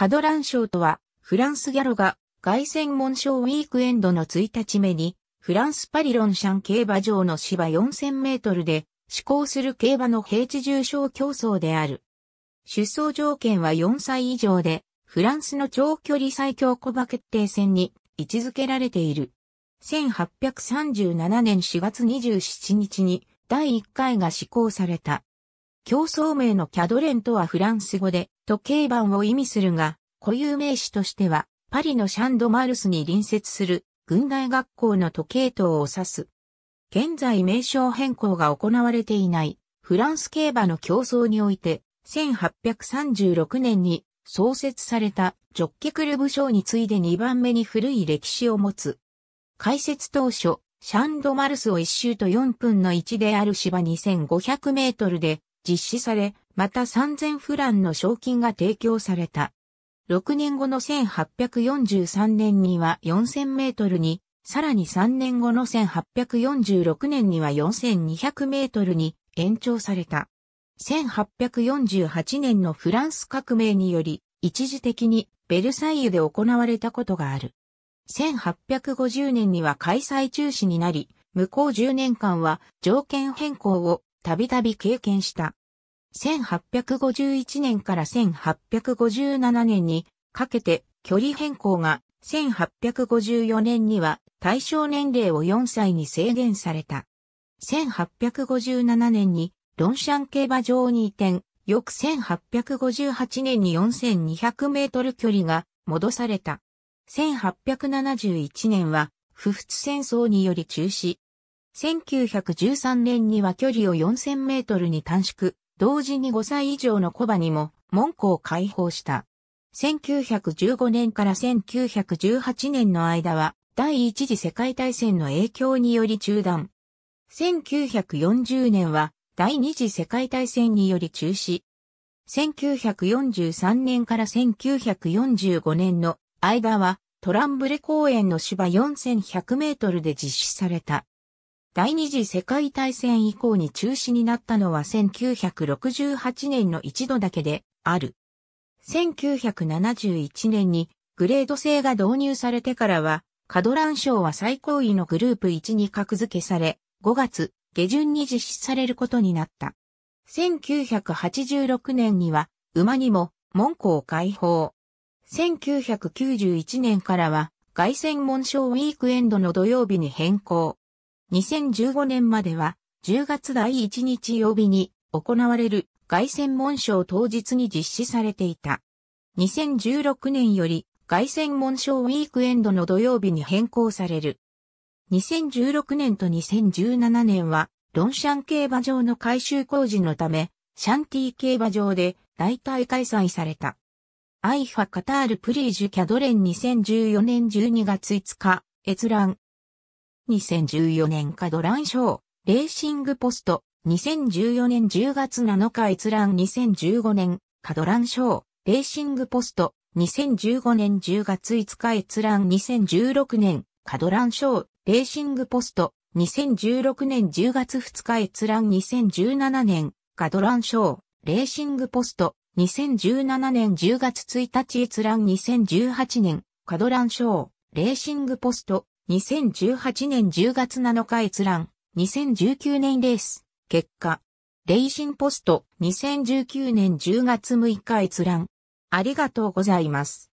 カドラン賞とは、フランスギャロが、凱旋門賞ウィークエンドの1日目に、フランスパリロンシャン競馬場の芝4000メートルで、施行する競馬の平地重賞競争である。出走条件は4歳以上で、フランスの長距離最強小馬決定戦に位置づけられている。1837年4月27日に第1回が施行された。競争名のキャドレンとはフランス語で時計盤を意味するが、固有名詞としては、パリのシャンドマルスに隣接する軍大学校の時計塔を指す。現在名称変更が行われていないフランス競馬の競争において、1836年に創設されたジョッケクルブ賞に次いで2番目に古い歴史を持つ。解説当初、シャンドマルスを1周と4分の1である芝2500メートルで実施され、また3000フランの賞金が提供された。6年後の1843年には4000メートルに、さらに3年後の1846年には4200メートルに延長された。1848年のフランス革命により、一時的にベルサイユで行われたことがある。1850年には開催中止になり、向こう10年間は条件変更をたびたび経験した。1851年から1857年にかけて距離変更が1854年には対象年齢を4歳に制限された。1857年にロンシャン競馬場に移転、翌1858年に4200メートル距離が戻された。1871年は不仏戦争により中止。1913年には距離を4000メートルに短縮、同時に5歳以上の小馬にも門戸を開放した。1915年から1918年の間は第一次世界大戦の影響により中断。1940年は第二次世界大戦により中止。1943年から1945年の間はトランブレ公園の芝4100メートルで実施された。第二次世界大戦以降に中止になったのは1968年の一度だけである。1971年にグレード制が導入されてからは、カドラン賞は最高位のグループ1に格付けされ、5月下旬に実施されることになった。1986年には馬にも門戸を開放。1991年からは凱旋門賞ウィークエンドの土曜日に変更。2015年までは10月第1日曜日に行われる外線門賞当日に実施されていた。2016年より外線門賞ウィークエンドの土曜日に変更される。2016年と2017年は、ロンシャン競馬場の改修工事のため、シャンティ競馬場で代替開催された。アイファカタールプリージュキャドレン2014年12月5日、閲覧。2014年カドラン賞、レーシングポスト、2014年10月7日閲覧2015年、カドラン賞、レーシングポスト、2015年10月5日閲覧2016年、カドラン賞、レーシングポスト、2016年10月2日閲覧2017年、カドラン賞、レーシングポスト、2017年10月1日閲覧2018年、カドラン賞、レーシングポスト、2018年10月7日閲覧、2019年レース、結果、レイシンポスト、2019年10月6日閲覧。ありがとうございます。